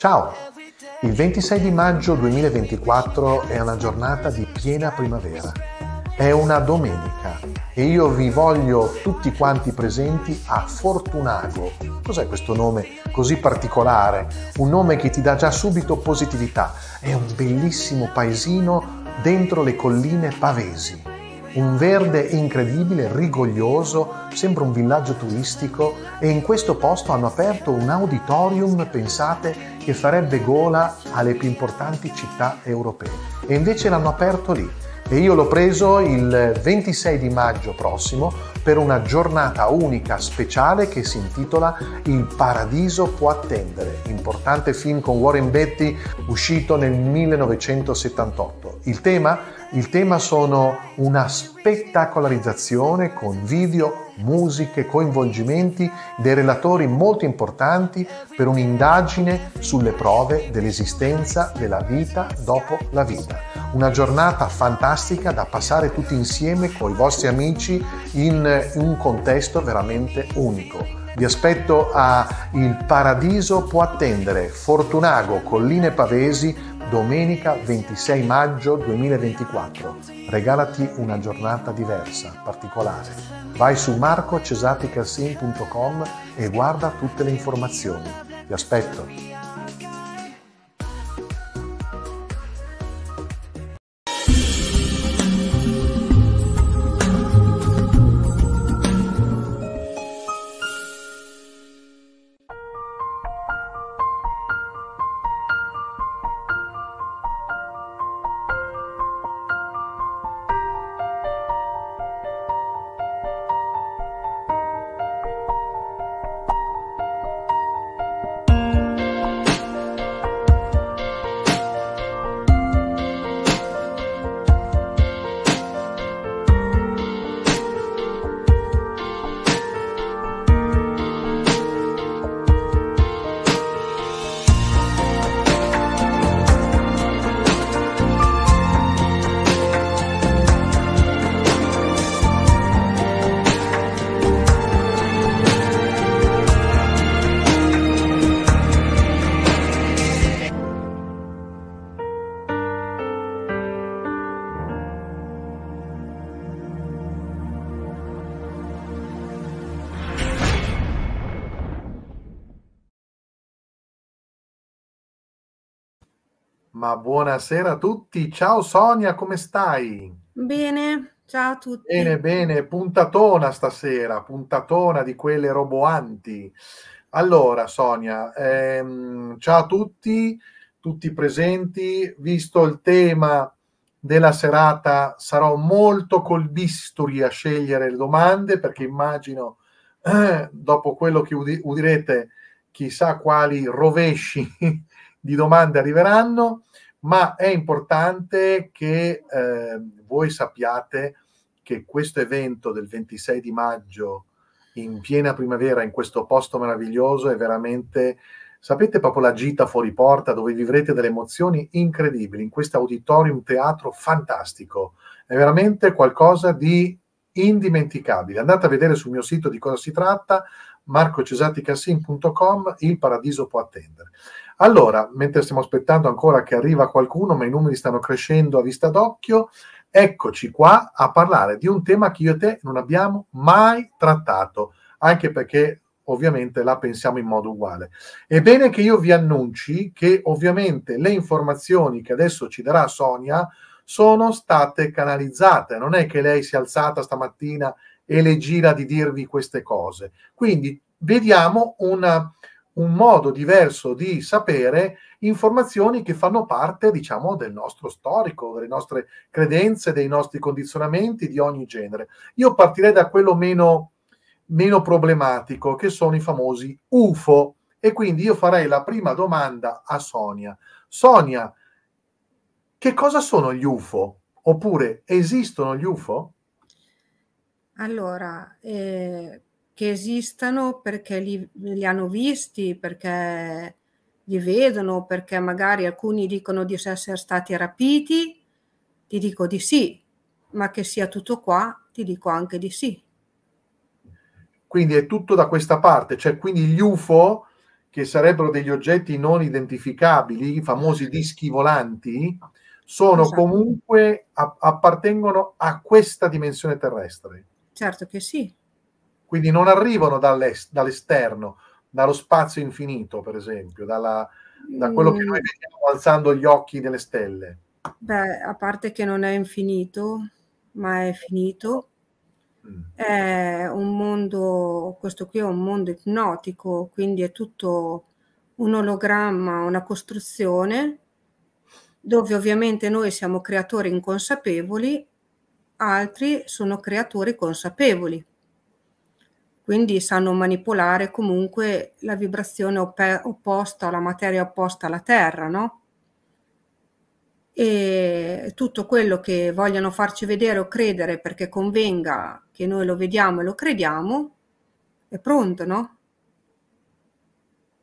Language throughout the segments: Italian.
Ciao! Il 26 di maggio 2024 è una giornata di piena primavera. È una domenica e io vi voglio tutti quanti presenti a Fortunago. Cos'è questo nome così particolare? Un nome che ti dà già subito positività. È un bellissimo paesino dentro le colline pavesi un verde incredibile, rigoglioso, sembra un villaggio turistico e in questo posto hanno aperto un auditorium, pensate, che farebbe gola alle più importanti città europee. E invece l'hanno aperto lì e io l'ho preso il 26 di maggio prossimo per una giornata unica speciale che si intitola Il paradiso può attendere, importante film con Warren Betty uscito nel 1978. Il tema? Il tema sono una spettacolarizzazione con video, musiche, coinvolgimenti dei relatori molto importanti per un'indagine sulle prove dell'esistenza della vita dopo la vita. Una giornata fantastica da passare tutti insieme con i vostri amici in un contesto veramente unico. Vi aspetto a Il Paradiso può attendere, Fortunago, Colline Pavesi, domenica 26 maggio 2024. Regalati una giornata diversa, particolare. Vai su marcocesaticasin.com e guarda tutte le informazioni. Ti aspetto! Buonasera a tutti. Ciao Sonia, come stai? Bene, ciao a tutti. Bene, bene, puntatona stasera, puntatona di quelle roboanti. Allora, Sonia, ehm, ciao a tutti, tutti presenti. Visto il tema della serata, sarò molto col bisturi a scegliere le domande perché immagino, eh, dopo quello che udi- udirete, chissà quali rovesci di domande arriveranno ma è importante che eh, voi sappiate che questo evento del 26 di maggio in piena primavera in questo posto meraviglioso è veramente sapete proprio la gita fuori porta dove vivrete delle emozioni incredibili in questo auditorium teatro fantastico è veramente qualcosa di indimenticabile andate a vedere sul mio sito di cosa si tratta marcocesatticassin.com il paradiso può attendere allora, mentre stiamo aspettando ancora che arriva qualcuno, ma i numeri stanno crescendo a vista d'occhio, eccoci qua a parlare di un tema che io e te non abbiamo mai trattato, anche perché ovviamente la pensiamo in modo uguale. È bene che io vi annunci che ovviamente le informazioni che adesso ci darà Sonia sono state canalizzate, non è che lei si è alzata stamattina e le gira di dirvi queste cose. Quindi vediamo una un modo diverso di sapere informazioni che fanno parte, diciamo, del nostro storico, delle nostre credenze, dei nostri condizionamenti di ogni genere. Io partirei da quello meno, meno problematico, che sono i famosi UFO. E quindi io farei la prima domanda a Sonia. Sonia, che cosa sono gli UFO? Oppure esistono gli UFO? Allora, eh, che esistano perché li, li hanno visti, perché li vedono, perché magari alcuni dicono di essere stati rapiti, ti dico di sì, ma che sia tutto qua, ti dico anche di sì. Quindi è tutto da questa parte, cioè quindi gli UFO, che sarebbero degli oggetti non identificabili, i famosi dischi volanti, sono esatto. comunque appartengono a questa dimensione terrestre. Certo che sì quindi non arrivano dall'esterno, dallo spazio infinito, per esempio, dalla, da quello che noi mm. vediamo alzando gli occhi delle stelle. Beh, a parte che non è infinito, ma è finito, mm. è un mondo, questo qui è un mondo ipnotico, quindi è tutto un ologramma, una costruzione, dove ovviamente noi siamo creatori inconsapevoli, altri sono creatori consapevoli quindi sanno manipolare comunque la vibrazione op- opposta, la materia opposta alla Terra, no? E tutto quello che vogliono farci vedere o credere perché convenga che noi lo vediamo e lo crediamo, è pronto, no?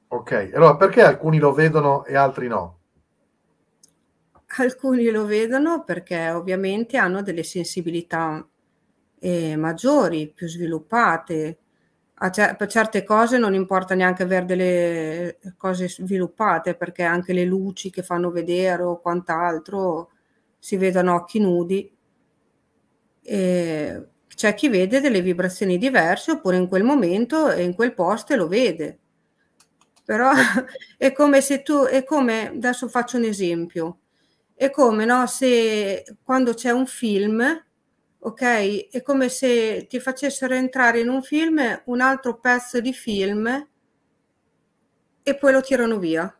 Ok, allora perché alcuni lo vedono e altri no? Alcuni lo vedono perché ovviamente hanno delle sensibilità eh, maggiori, più sviluppate, Cer- per certe cose non importa neanche avere delle cose sviluppate perché anche le luci che fanno vedere o quant'altro si vedono occhi nudi. E c'è chi vede delle vibrazioni diverse oppure in quel momento e in quel posto e lo vede. Però è come se tu, è come, adesso faccio un esempio, è come no, se quando c'è un film ok? È come se ti facessero entrare in un film un altro pezzo di film e poi lo tirano via.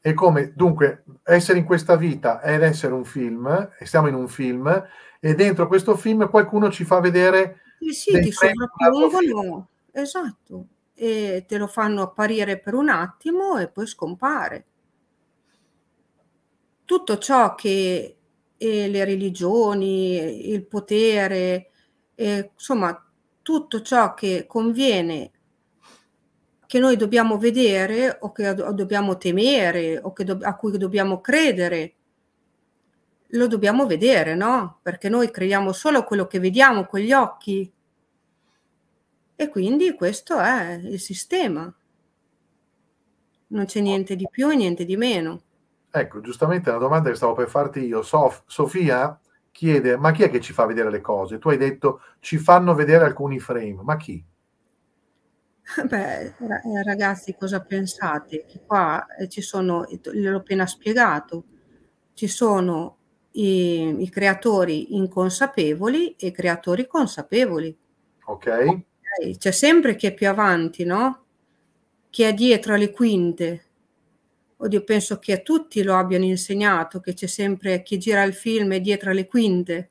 È come, dunque, essere in questa vita ed essere un film, e siamo in un film, e dentro questo film qualcuno ci fa vedere... Sì, sì, ti sovrappongono, esatto, e te lo fanno apparire per un attimo e poi scompare tutto ciò che eh, le religioni, il potere, e, eh, insomma tutto ciò che conviene che noi dobbiamo vedere o che do- dobbiamo temere o do- a cui dobbiamo credere, lo dobbiamo vedere, no? Perché noi crediamo solo a quello che vediamo con gli occhi. E quindi questo è il sistema. Non c'è niente di più e niente di meno. Ecco, giustamente una domanda che stavo per farti io. Sof Sofia chiede, ma chi è che ci fa vedere le cose? Tu hai detto, ci fanno vedere alcuni frame, ma chi? Beh, eh, ragazzi, cosa pensate? Che qua eh, ci sono, l'ho appena spiegato, ci sono i, i, creatori inconsapevoli e i creatori consapevoli. Ok. okay. C'è sempre chi è più avanti, no? Chi è dietro alle quinte oddio, penso che a tutti lo abbiano insegnato, che c'è sempre chi gira il film dietro le quinte.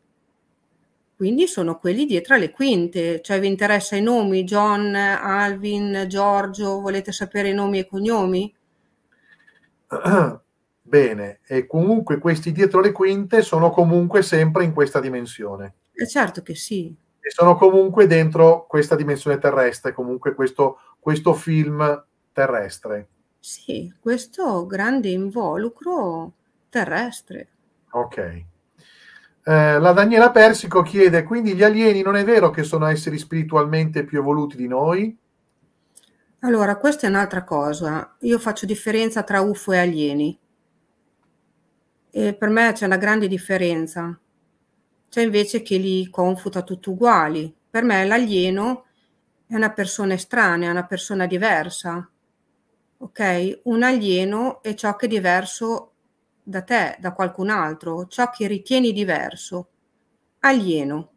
Quindi sono quelli dietro le quinte, cioè vi interessa i nomi, John, Alvin, Giorgio, volete sapere i nomi e cognomi? Bene, e comunque questi dietro le quinte sono comunque sempre in questa dimensione. E eh, certo che sì. E sono comunque dentro questa dimensione terrestre, comunque questo, questo film terrestre. Sì, questo grande involucro terrestre. Ok. Eh, la Daniela Persico chiede, quindi gli alieni non è vero che sono esseri spiritualmente più evoluti di noi? Allora, questa è un'altra cosa. Io faccio differenza tra UFO e alieni. E per me c'è una grande differenza. C'è invece chi li confuta tutti uguali. Per me l'alieno è una persona estranea, una persona diversa, ok? Un alieno è ciò che è diverso da te, da qualcun altro, ciò che ritieni diverso, alieno.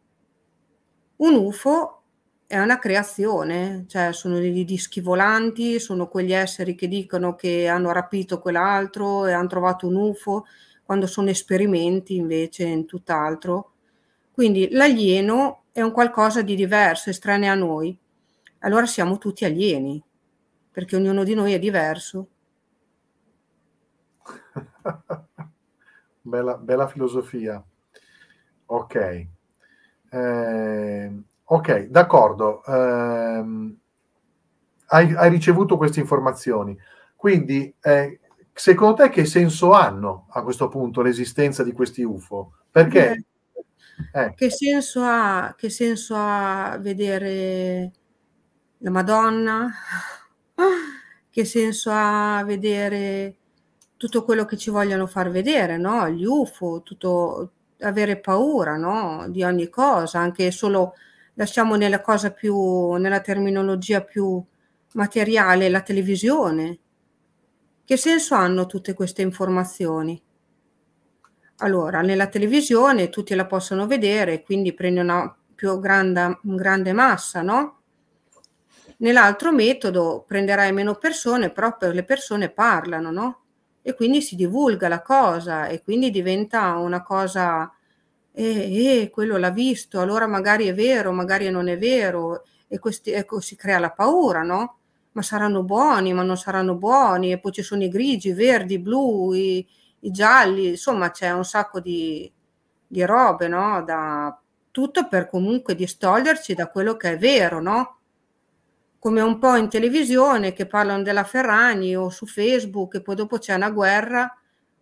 Un UFO è una creazione, cioè sono dei dischi volanti, sono quegli esseri che dicono che hanno rapito quell'altro e hanno trovato un UFO, quando sono esperimenti invece in tutt'altro. Quindi l'alieno è un qualcosa di diverso, estraneo a noi. Allora siamo tutti alieni, perché ognuno di noi è diverso. bella, bella, filosofia. Ok. Eh, ok, d'accordo. Eh, hai, hai, ricevuto queste informazioni. Quindi, eh, secondo te che senso hanno a questo punto l'esistenza di questi UFO? Perché... Eh. Che, senso ha, che senso ha vedere la Madonna? che senso ha vedere tutto quello che ci vogliono far vedere, no? Gli UFO, tutto, avere paura, no? Di ogni cosa, anche solo lasciamo nella cosa più, nella terminologia più materiale, la televisione. Che senso hanno tutte queste informazioni? Allora, nella televisione tutti la possono vedere, quindi prende una più grande, grande massa, no? Nell'altro metodo prenderai meno persone, però per le persone parlano, no? E quindi si divulga la cosa e quindi diventa una cosa, eh, eh quello l'ha visto, allora magari è vero, magari non è vero, e questi, ecco, si crea la paura, no? Ma saranno buoni, ma non saranno buoni, e poi ci sono i grigi, i verdi, i blu, i, i gialli, insomma c'è un sacco di, di robe, no? Da, tutto per comunque distoglierci da quello che è vero, no? come un po' in televisione che parlano della Ferragni o su Facebook e poi dopo c'è una guerra,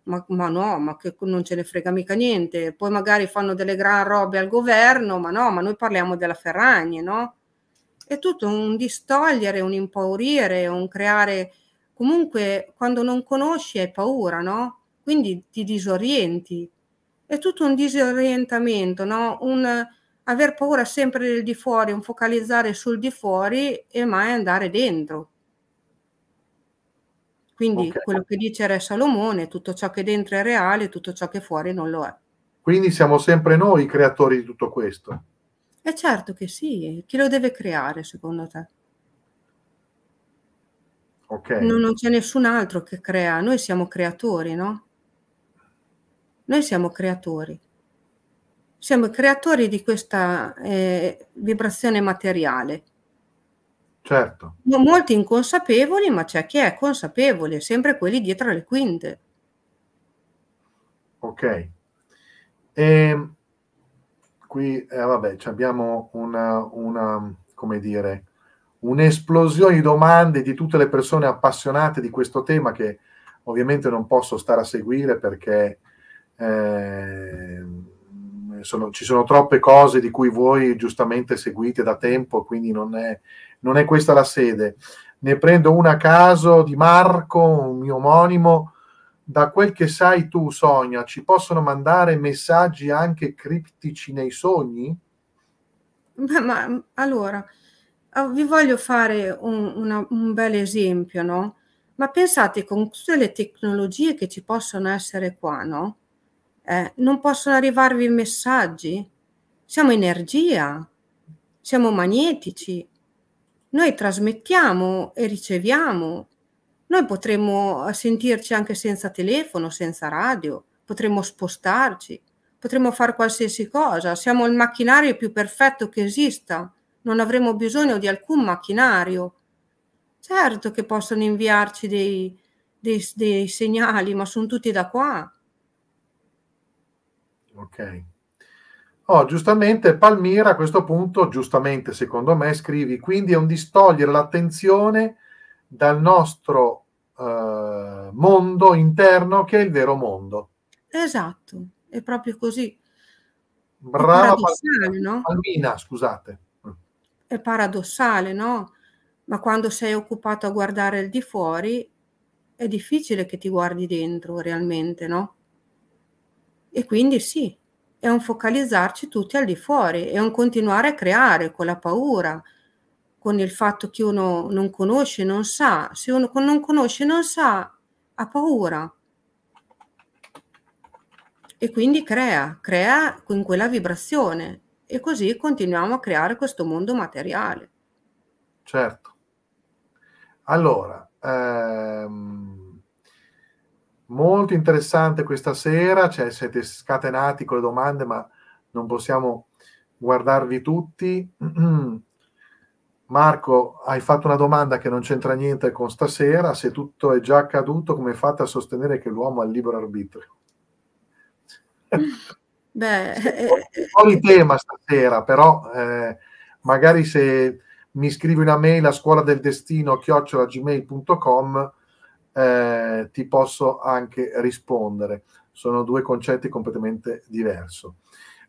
ma, ma, no, ma che non ce ne frega mica niente. Poi magari fanno delle gran robe al governo, ma no, ma noi parliamo della Ferragni, no? È tutto un distogliere, un impaurire, un creare... Comunque quando non conosci hai paura, no? Quindi ti disorienti. È tutto un disorientamento, no? Un aver paura sempre del di fuori, un focalizzare sul di fuori e mai andare dentro. Quindi okay. quello che dice Re Salomone, tutto ciò che dentro è reale, tutto ciò che fuori non lo è. Quindi siamo sempre noi i creatori di tutto questo. E certo che sì, chi lo deve creare secondo te? Okay. Non, non c'è nessun altro che crea, noi siamo creatori, no? Noi siamo creatori siamo creatori di questa eh, vibrazione materiale. Certo. Molti inconsapevoli, ma c'è chi è consapevole, sempre quelli dietro le quinte. Ok. E, ehm, qui, eh, vabbè, abbiamo una, una, come dire, un'esplosione di domande di tutte le persone appassionate di questo tema che ovviamente non posso stare a seguire perché... Eh, sono, ci sono troppe cose di cui voi giustamente seguite da tempo, quindi non è, non è questa la sede. Ne prendo una a caso di Marco, un mio omonimo. Da quel che sai tu, Sonia, ci possono mandare messaggi anche criptici nei sogni? Ma, ma allora, oh, vi voglio fare un, una, un bel esempio, no? Ma pensate con tutte le tecnologie che ci possono essere qua, no? Eh, non possono arrivarvi messaggi? Siamo energia, siamo magnetici, noi trasmettiamo e riceviamo, noi potremmo eh, sentirci anche senza telefono, senza radio, potremmo spostarci, potremmo fare qualsiasi cosa, siamo il macchinario più perfetto che esista, non avremo bisogno di alcun macchinario. Certo che possono inviarci dei, dei, dei segnali, ma sono tutti da qua. Ok. Oh, giustamente Palmira a questo punto, giustamente secondo me, scrivi, quindi è un distogliere l'attenzione dal nostro eh, mondo interno che è il vero mondo. Esatto, è proprio così. Brava Palmina, no? Palmina, scusate. È paradossale, no? Ma quando sei occupato a guardare il di fuori, è difficile che ti guardi dentro realmente, no? E quindi sì, è un focalizzarci tutti al di fuori, è un continuare a creare con la paura, con il fatto che uno non conosce, non sa. Se uno non conosce, non sa, ha paura. E quindi crea, crea con quella vibrazione. E così continuiamo a creare questo mondo materiale. Certo. Allora, ehm molto interessante questa sera, cioè siete scatenati con le domande, ma non possiamo guardarvi tutti. Marco, hai fatto una domanda che non c'entra niente con stasera, se tutto è già accaduto, come fate a sostenere che l'uomo ha il libero arbitrio? Beh, eh, fuori eh, eh. tema stasera, però eh, magari se mi scrivi una mail a scuola del destino chiocciolagmail.com eh, ti posso anche rispondere. Sono due concetti completamente diversi.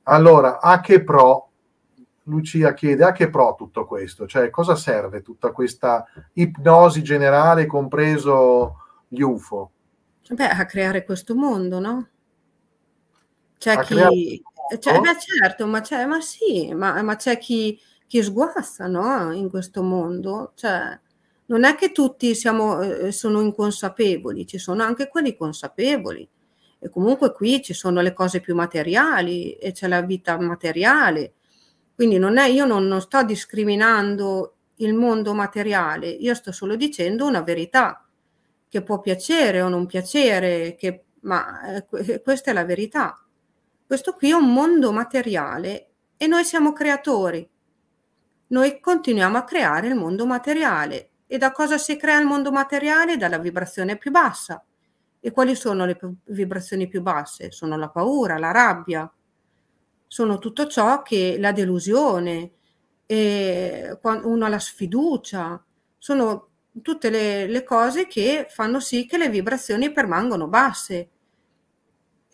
Allora, a che pro? Lucia chiede a che pro tutto questo? Cioè, cosa serve tutta questa ipnosi generale, compreso gli UFO? Beh, a creare questo mondo, no? C'è a chi... Cioè, beh, certo, ma, c'è, ma sì, ma, ma c'è chi, chi sguassa, no? In questo mondo, cioè non è che tutti siamo, eh, sono inconsapevoli, ci sono anche quelli consapevoli. E comunque qui ci sono le cose più materiali e c'è la vita materiale. Quindi non è, io non, non sto discriminando il mondo materiale, io sto solo dicendo una verità che può piacere o non piacere, che, ma eh, eh questa è la verità. Questo qui è un mondo materiale e noi siamo creatori. Noi continuiamo a creare il mondo materiale e da cosa si crea il mondo materiale? Dalla vibrazione più bassa. E quali sono le vibrazioni più basse? Sono la paura, la rabbia, sono tutto ciò che la delusione, e uno ha la sfiducia, sono tutte le, le cose che fanno sì che le vibrazioni permangono basse.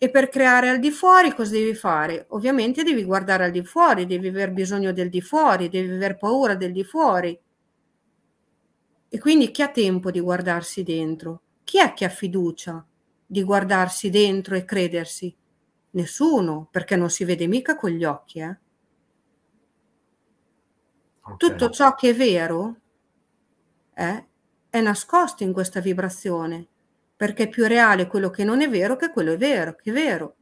E per creare al di fuori cosa devi fare? Ovviamente devi guardare al di fuori, devi aver bisogno del di fuori, devi aver paura del di fuori, e quindi chi ha tempo di guardarsi dentro? Chi è che ha fiducia di guardarsi dentro e credersi? Nessuno, perché non si vede mica con gli occhi. Eh? Okay. Tutto ciò che è vero eh, è nascosto in questa vibrazione, perché è più reale quello che non è vero che quello è vero, che è vero.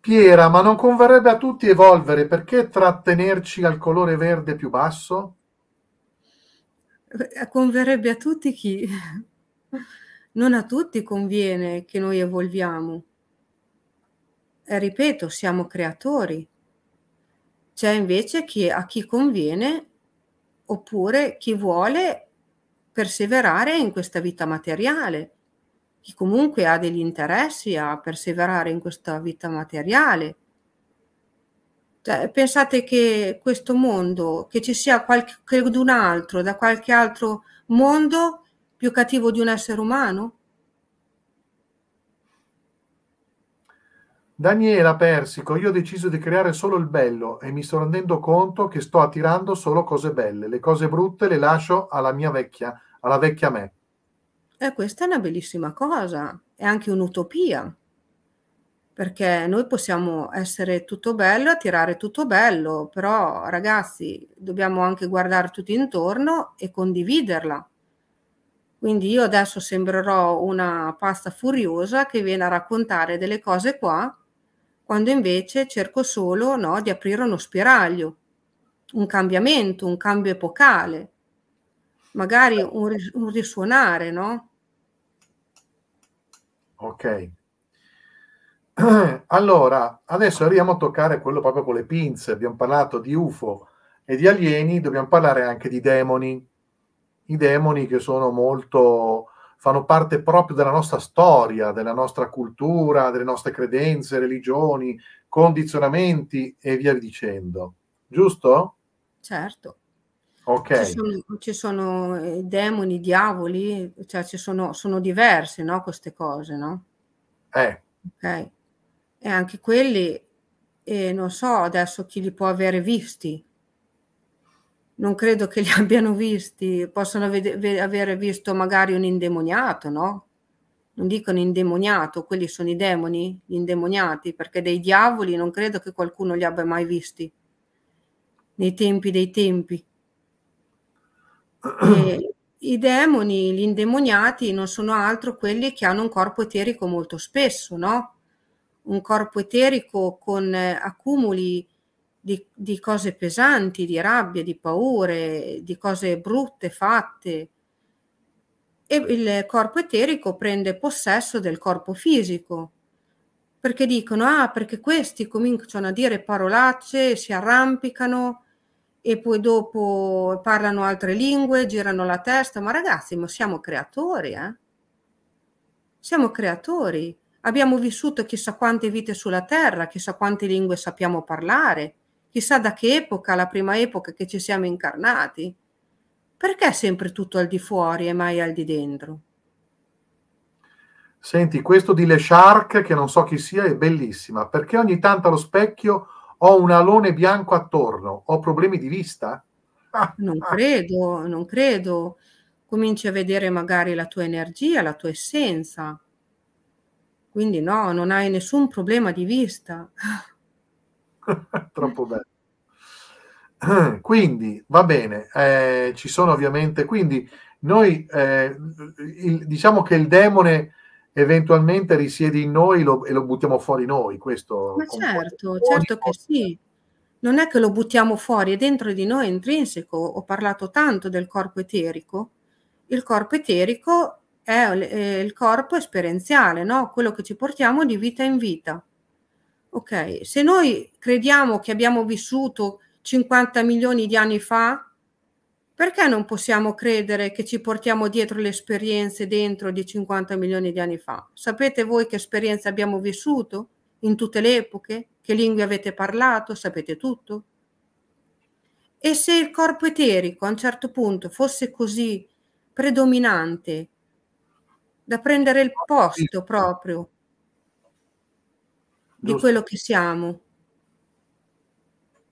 Piera, ma non converrebbe a tutti evolvere, perché trattenerci al colore verde più basso? Eh, converrebbe a tutti chi? Non a tutti conviene che noi evolviamo. E ripeto, siamo creatori. C'è invece chi, a chi conviene oppure chi vuole perseverare in questa vita materiale, chi comunque ha degli interessi a perseverare in questa vita materiale cioè, pensate che questo mondo, che ci sia qualche qualcun altro da qualche altro mondo più cattivo di un essere umano? Daniela Persico, io ho deciso di creare solo il bello e mi sto rendendo conto che sto attirando solo cose belle. Le cose brutte le lascio alla mia vecchia, alla vecchia me. E eh, questa è una bellissima cosa, è anche un'utopia perché noi possiamo essere tutto bello, attirare tutto bello, però ragazzi dobbiamo anche guardare tutti intorno e condividerla. Quindi io adesso sembrerò una pasta furiosa che viene a raccontare delle cose qua, quando invece cerco solo no, di aprire uno spiraglio, un cambiamento, un cambio epocale, magari un, ris- un risuonare, no? Ok, allora, adesso arriviamo a toccare quello proprio con le pinze. Abbiamo parlato di UFO e di alieni, dobbiamo parlare anche di demoni. I demoni che sono molto fanno parte proprio della nostra storia, della nostra cultura, delle nostre credenze, religioni, condizionamenti e via dicendo. Giusto? Certo. Okay. Ci, sono, ci sono, eh, demoni, diavoli, cioè ci sono, sono diverse no, queste cose, no? Eh. Okay. E anche quelli, eh, non so adesso chi li può avere visti. Non credo che li abbiano visti, possono avere visto magari un indemoniato, no? non dicono indemoniato, quelli sono i demoni, gli indemoniati, perché dei diavoli non credo che qualcuno li abbia mai visti, nei tempi dei tempi. E I demoni, gli indemoniati non sono altro quelli che hanno un corpo eterico molto spesso, no? un corpo eterico con eh, accumuli di, di, cose pesanti, di rabbia, di paure, di cose brutte fatte. E il corpo eterico prende possesso del corpo fisico, perché dicono, ah, perché questi cominciano a dire parolacce, si arrampicano e poi dopo parlano altre lingue, girano la testa, ma ragazzi, ma siamo creatori, eh? Siamo creatori Abbiamo vissuto chissà quante vite sulla Terra, chissà quante lingue sappiamo parlare, chissà da che epoca, la prima epoca che ci siamo incarnati. Perché sempre tutto al di fuori e mai al di dentro? Senti, questo di Le Shark, che non so chi sia, è bellissima. Perché ogni tanto allo specchio ho un alone bianco attorno? Ho problemi di vista? Ah, non ah. credo, non credo. Cominci a vedere magari la tua energia, la tua essenza. Quindi no, non hai nessun problema di vista. Troppo bello. Quindi va bene, eh, ci sono ovviamente, quindi noi eh, il, diciamo che il demone eventualmente risiede in noi lo, e lo buttiamo fuori noi, questo. Ma certo, certo che sì. Non è che lo buttiamo fuori, è dentro di noi, intrinseco. Ho parlato tanto del corpo eterico. Il corpo eterico è eh, il corpo esperienziale, no? quello che ci portiamo di vita in vita. Ok, se noi crediamo che abbiamo vissuto 50 milioni di anni fa, perché non possiamo credere che ci portiamo dietro le esperienze dentro di 50 milioni di anni fa? Sapete voi che esperienze abbiamo vissuto in tutte le epoche? Che lingue avete parlato? Sapete tutto? E se il corpo eterico a un certo punto fosse così predominante da prendere il posto proprio di quello che siamo,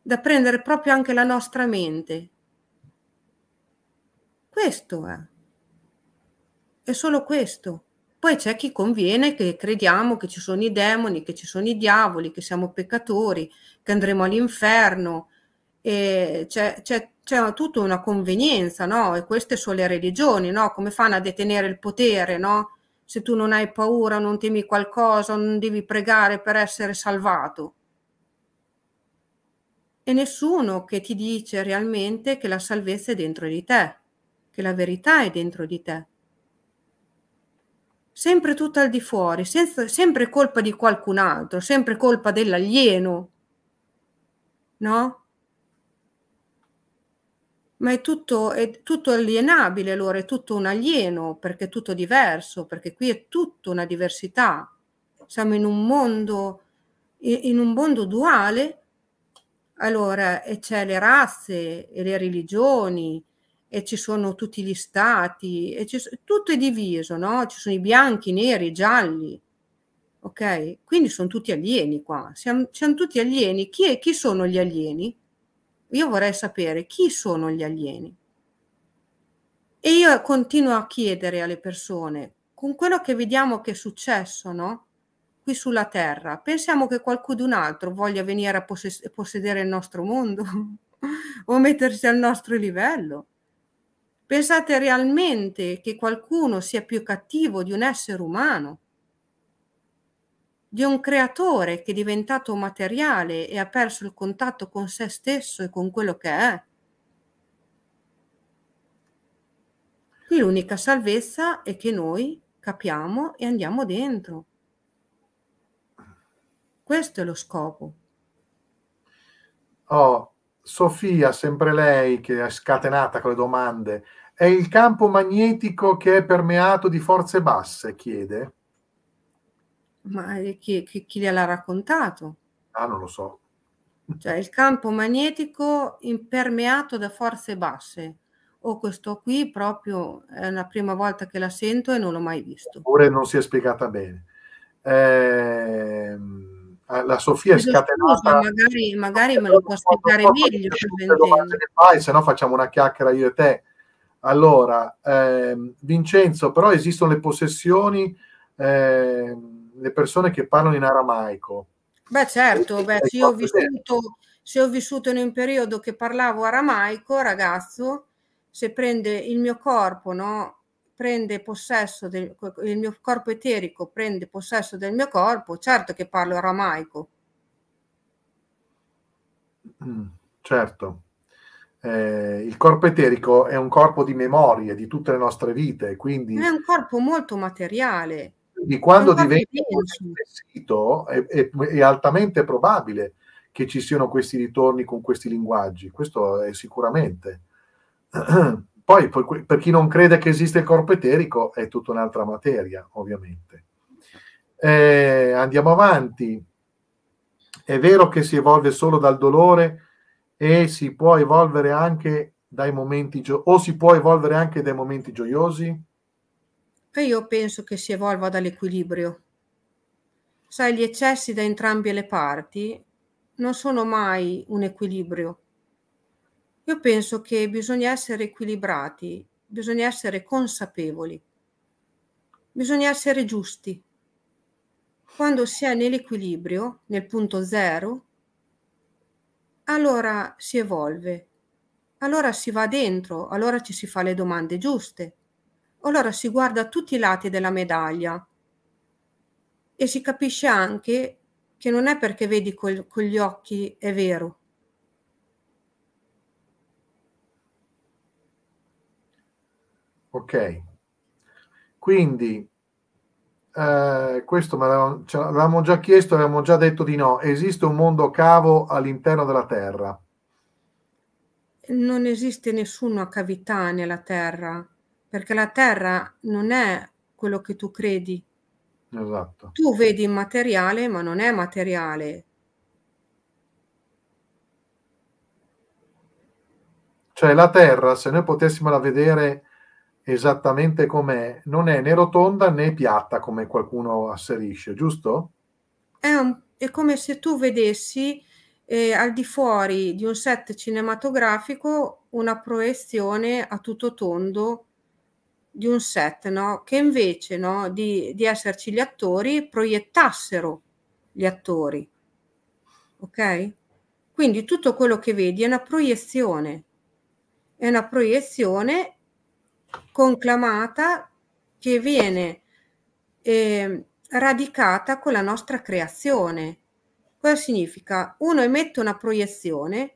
da prendere proprio anche la nostra mente. Questo è, è solo questo. Poi c'è chi conviene che crediamo che ci sono i demoni, che ci sono i diavoli, che siamo peccatori, che andremo all'inferno, c'è, c'è, c'è, tutta una convenienza, no? E queste sono le religioni, no? Come fanno a detenere il potere, no? Se tu non hai paura, non temi qualcosa, non devi pregare per essere salvato. E nessuno che ti dice realmente che la salvezza è dentro di te, che la verità è dentro di te. Sempre tutto al di fuori, senza, sempre colpa di qualcun altro, sempre colpa dell'alieno, no? ma è tutto, è tutto alienabile allora, è tutto un alieno, perché è tutto diverso, perché qui è tutta una diversità. Siamo in un mondo, in un mondo duale, allora, e c'è le razze e le religioni, e ci sono tutti gli stati, e ci, tutto è diviso, no? Ci sono i bianchi, i neri, i gialli, ok? Quindi sono tutti alieni qua, siamo, siamo tutti alieni. Chi, è, chi sono gli alieni? io vorrei sapere chi sono gli alieni. E io continuo a chiedere alle persone, con quello che vediamo che è successo, no? Qui sulla Terra, pensiamo che qualcun altro voglia venire a possed- possedere il nostro mondo o mettersi al nostro livello. Pensate realmente che qualcuno sia più cattivo di un essere umano? di un creatore che è diventato materiale e ha perso il contatto con se stesso e con quello che è. Qui l'unica salvezza è che noi capiamo e andiamo dentro. Questo è lo scopo. Oh, Sofia, sempre lei che è scatenata con le domande, è il campo magnetico che è permeato di forze basse? chiede. Ma eh, chi, chi, chi gliel'ha raccontato? Ah, non lo so. Cioè il campo magnetico impermeato da forze basse. O questo qui proprio è la prima volta che la sento e non l'ho mai visto. Oppure non si è spiegata bene. Eh, la Sofia è scatenata. Scusa, magari, magari me lo può spiegare meglio. Fai, se no facciamo una chiacchiera io e te. Allora, eh, Vincenzo, però esistono le possessioni eh, le persone che parlano in aramaico. Beh certo, beh, se, io ho vissuto, se ho vissuto in un periodo che parlavo aramaico, ragazzo, se prende il mio corpo, no? prende possesso del il mio corpo eterico, prende possesso del mio corpo, certo che parlo aramaico. Mm, certo. Eh, il corpo eterico è un corpo di memorie di tutte le nostre vite, quindi... È un corpo molto materiale, quindi quando diventa sito è, è, è altamente probabile che ci siano questi ritorni con questi linguaggi, questo è sicuramente. Poi per, chi non crede che esista il corpo eterico è tutta un'altra materia, ovviamente. Eh, andiamo avanti. È vero che si evolve solo dal dolore e si può evolvere anche dai momenti gioiosi, o si può evolvere anche dai momenti gioiosi? E io penso che si evolva dall'equilibrio. Sai, gli eccessi da entrambe le parti non sono mai un equilibrio. Io penso che bisogna essere equilibrati, bisogna essere consapevoli, bisogna essere giusti. Quando si è nell'equilibrio, nel punto zero, allora si evolve, allora si va dentro, allora ci si fa le domande giuste, allora si guarda tutti i lati della medaglia e si capisce anche che non è perché vedi col, con gli occhi è vero. Ok, quindi eh, questo l'avevamo già chiesto, avevamo già detto di no. Esiste un mondo cavo all'interno della Terra? Non esiste nessuna cavità nella Terra perché la terra non è quello che tu credi. Esatto. Tu vedi immateriale, ma non è materiale. Cioè la terra, se noi potessimo la vedere esattamente com'è, non è né rotonda né piatta come qualcuno asserisce, giusto? È, un, è come se tu vedessi eh, al di fuori di un set cinematografico una proiezione a tutto tondo di un set, no? che invece no? di, di esserci gli attori proiettassero gli attori. Ok? Quindi tutto quello che vedi è una proiezione, è una proiezione conclamata che viene eh, radicata con la nostra creazione. Cosa significa? Uno emette una proiezione,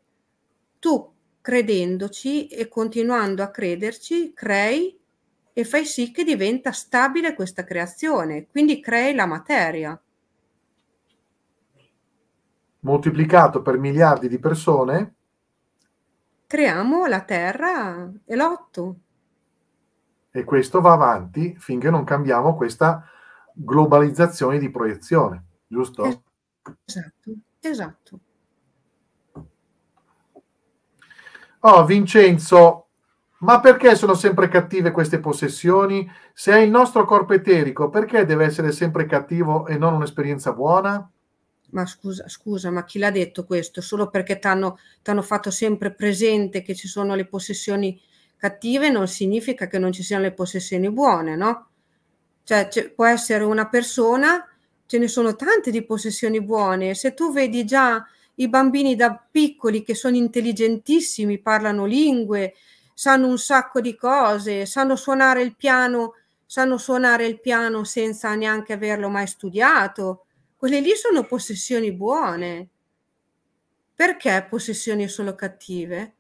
tu credendoci e continuando a crederci, crei e fai sì che diventa stabile questa creazione, quindi crei la materia. Moltiplicato per miliardi di persone, creiamo la Terra e l'otto. E questo va avanti finché non cambiamo questa globalizzazione di proiezione, giusto? Esatto, esatto. Oh, Vincenzo, ma perché sono sempre cattive queste possessioni? Se è il nostro corpo eterico, perché deve essere sempre cattivo e non un'esperienza buona? Ma scusa, scusa ma chi l'ha detto questo? Solo perché ti hanno fatto sempre presente che ci sono le possessioni cattive non significa che non ci siano le possessioni buone, no? Cioè, può essere una persona, ce ne sono tante di possessioni buone. Se tu vedi già i bambini da piccoli che sono intelligentissimi, parlano lingue, sanno un sacco di cose, sanno suonare il piano, sanno suonare il piano senza neanche averlo mai studiato. Quelle lì sono possessioni buone. Perché possessioni solo cattive?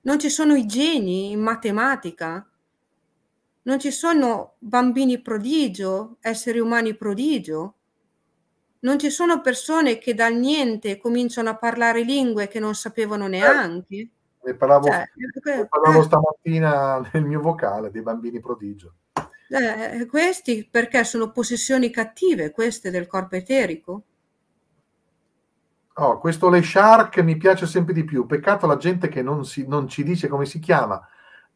Non ci sono i geni in matematica? Non ci sono bambini prodigio, esseri umani prodigio? Non ci sono persone che dal niente cominciano a parlare lingue che non sapevano neanche? Ne parlavo, cioè, ne eh, parlavo eh, stamattina nel mio vocale dei bambini prodigio. Eh, eh, eh, questi perché sono possessioni cattive, queste del corpo eterico? Oh, questo Le Shark mi piace sempre di più. Peccato la gente che non, si, non ci dice come si chiama.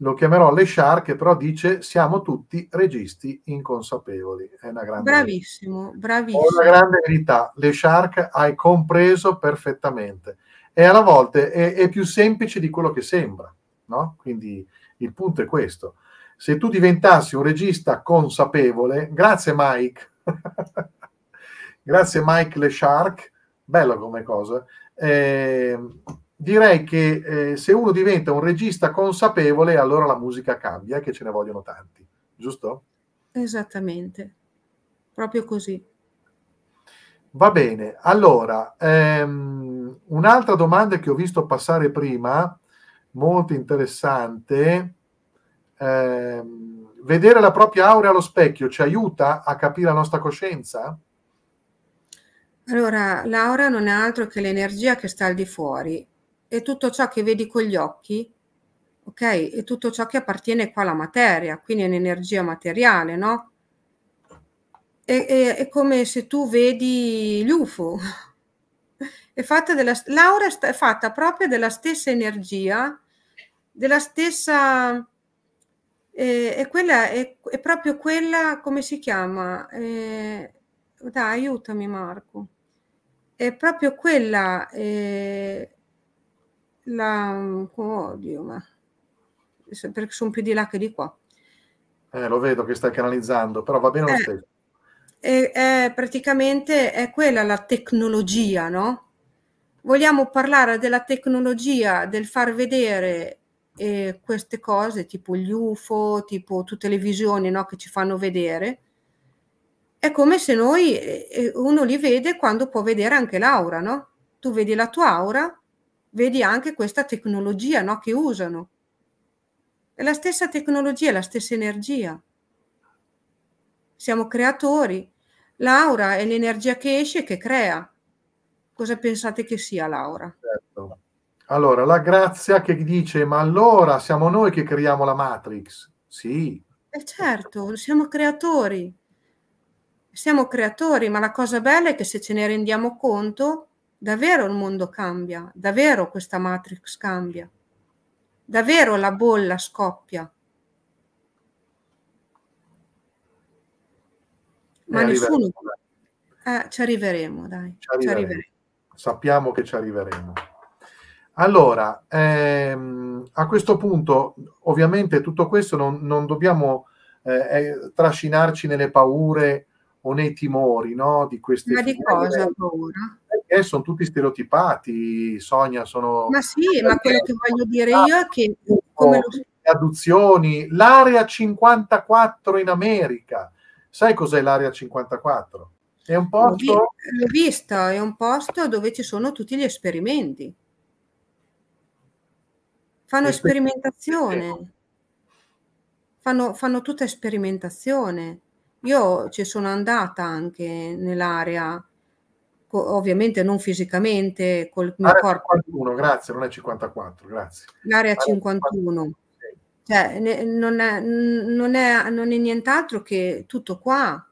Lo chiamerò Le Shark, però dice siamo tutti registi inconsapevoli. È una grande bravissimo, verità. bravissimo. È una grande verità. Le Shark hai compreso perfettamente e alla volte è, è più semplice di quello che sembra, no? Quindi il punto è questo. Se tu diventassi un regista consapevole, grazie Mike, grazie Mike Le Shark, bella come cosa, eh, direi che eh, se uno diventa un regista consapevole, allora la musica cambia, che ce ne vogliono tanti, giusto? Esattamente, proprio così. Va bene, allora, ehm, un'altra domanda che ho visto passare prima, molto interessante, eh, vedere la propria aurea allo specchio ci aiuta a capire la nostra coscienza? Allora, l'aura non è altro che l'energia che sta al di fuori e tutto ciò che vedi con gli occhi, ok? E tutto ciò che appartiene qua alla materia, quindi è un'energia materiale, no? È, è, è come se tu vedi gli UFO, è fatta della, l'aura è fatta proprio della stessa energia, della stessa... Eh, è, quella, è, è, proprio quella, come si chiama? Eh, dai, aiutami Marco. È proprio quella... Eh, la, oh Dio, ma perché sono più di là che di qua. Eh, lo vedo che stai canalizzando, però va bene lo eh, stesso. È, è praticamente è quella la tecnologia, no? Vogliamo parlare della tecnologia, del far vedere eh, queste cose, tipo gli UFO, tipo tutte le visioni no, che ci fanno vedere. È come se noi, eh, eh, uno li vede quando può vedere anche l'aura, no? Tu vedi la tua aura, vedi anche questa tecnologia no, che usano. È la stessa tecnologia, è la stessa energia. Siamo creatori. L'aura è l'energia che esce e che crea cosa pensate che sia Laura? Certo. Allora, la grazia che dice, ma allora siamo noi che creiamo la Matrix? Sì. E eh, certo, siamo creatori. Siamo creatori, ma la cosa bella è che se ce ne rendiamo conto, davvero il mondo cambia, davvero questa Matrix cambia, davvero la bolla scoppia. Ma nessuno... Eh, ci arriveremo, dai. Ci arriveremo. Ci arriveremo sappiamo che ci arriveremo. Allora, ehm, a questo punto, ovviamente tutto questo non, non dobbiamo eh, eh trascinarci nelle paure o nei timori no, di queste Ma di cosa paura? Perché sono tutti stereotipati, Sonia, sono... Ma sì, ma quello che voglio dire io è che... Come lo... Aduzioni, l'area 54 in America. Sai cos'è l'area 54? È un posto... L'ho, vi- è un posto dove ci sono tutti gli esperimenti. Fanno sperimentazione. Fanno, fanno tutta sperimentazione. Io ci sono andata anche nell'area, ovviamente non fisicamente, col mio corpo. 51, grazie, non è 54, grazie. L'area 51. Cioè, non, è, non, è, non è nient'altro che tutto qua,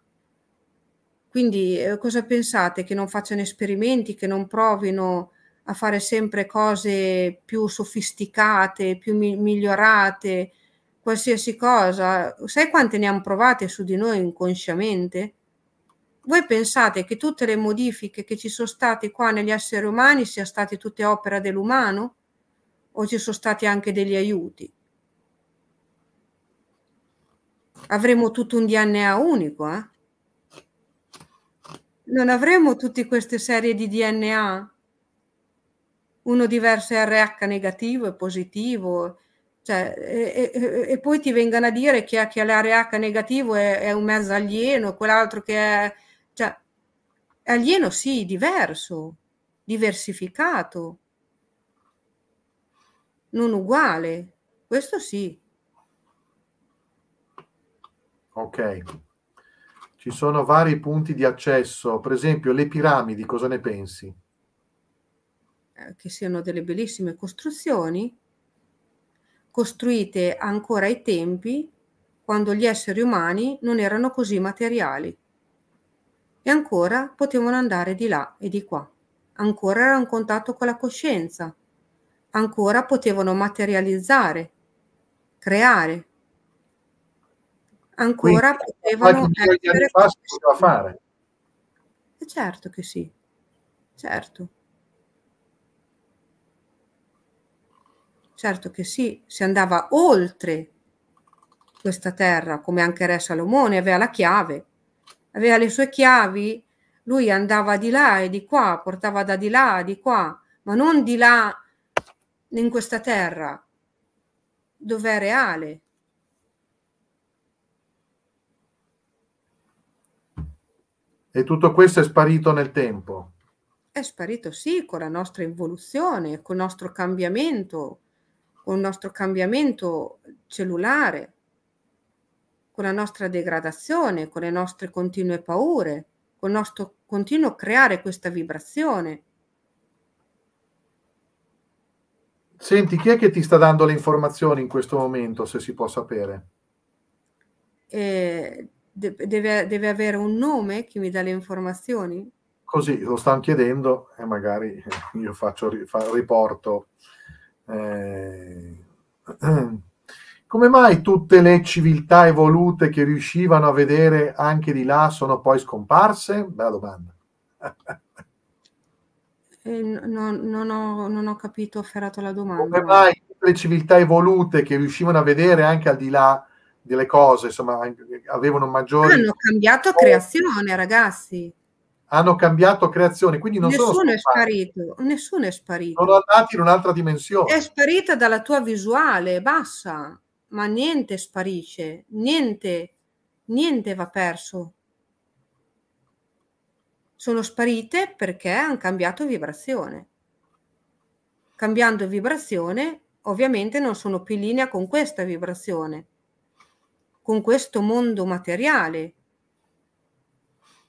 quindi eh, cosa pensate? Che non facciano esperimenti, che non provino a fare sempre cose più sofisticate, più mi migliorate, qualsiasi cosa? Sai quante ne hanno provate su di noi inconsciamente? voi pensate che tutte le modifiche che ci sono state qua negli esseri umani siano state tutte opera dell'umano o ci sono stati anche degli aiuti? Avremo tutto un DNA unico, eh? non avremo tutte queste serie di DNA? Uno diverso RH negativo e positivo, cioè, e, e, e, poi ti vengano a dire che, che l'RH negativo è, è, un mezzo alieno, quell'altro che è... Cioè, alieno sì, diverso, diversificato, non uguale, questo sì. Ok, ci sono vari punti di accesso, per esempio le piramidi, cosa ne pensi? Eh, che siano delle bellissime costruzioni costruite ancora ai tempi quando gli esseri umani non erano così materiali e ancora potevano andare di là e di qua, ancora erano in contatto con la coscienza, ancora potevano materializzare, creare, ancora Quindi, potevano essere... Fa si poteva fare. E eh, certo che sì, certo. Certo che sì, si andava oltre questa terra, come anche Re Salomone aveva la chiave, aveva le sue chiavi, lui andava di là e di qua, portava da di là, e di qua, ma non di là in questa terra, dove è reale, E tutto questo è sparito nel tempo. È sparito sì, con la nostra involuzione, con il nostro cambiamento, con il nostro cambiamento cellulare, con la nostra degradazione, con le nostre continue paure, con il nostro continuo creare questa vibrazione. Senti, chi è che ti sta dando le informazioni in questo momento, se si può sapere? Eh, deve, deve avere un nome che mi dà le informazioni? Così lo stanno chiedendo e magari io faccio riporto. Eh, come mai tutte le civiltà evolute che riuscivano a vedere anche di là sono poi scomparse? Bella domanda. Eh, no, non, ho, non, ho, capito, ho ferrato la domanda. Come mai tutte le civiltà evolute che riuscivano a vedere anche al di là delle cose, insomma, avevano maggiori... Hanno cambiato oh. creazione, ragazzi. Hanno cambiato creazione, quindi non nessuno sono... Nessuno è sparito, nessuno è sparito. Sono andati in un'altra dimensione. È sparita dalla tua visuale, basta. Ma niente sparisce, niente, niente va perso. Sono sparite perché hanno cambiato vibrazione. Cambiando vibrazione, ovviamente non sono più in linea con questa vibrazione con questo mondo materiale.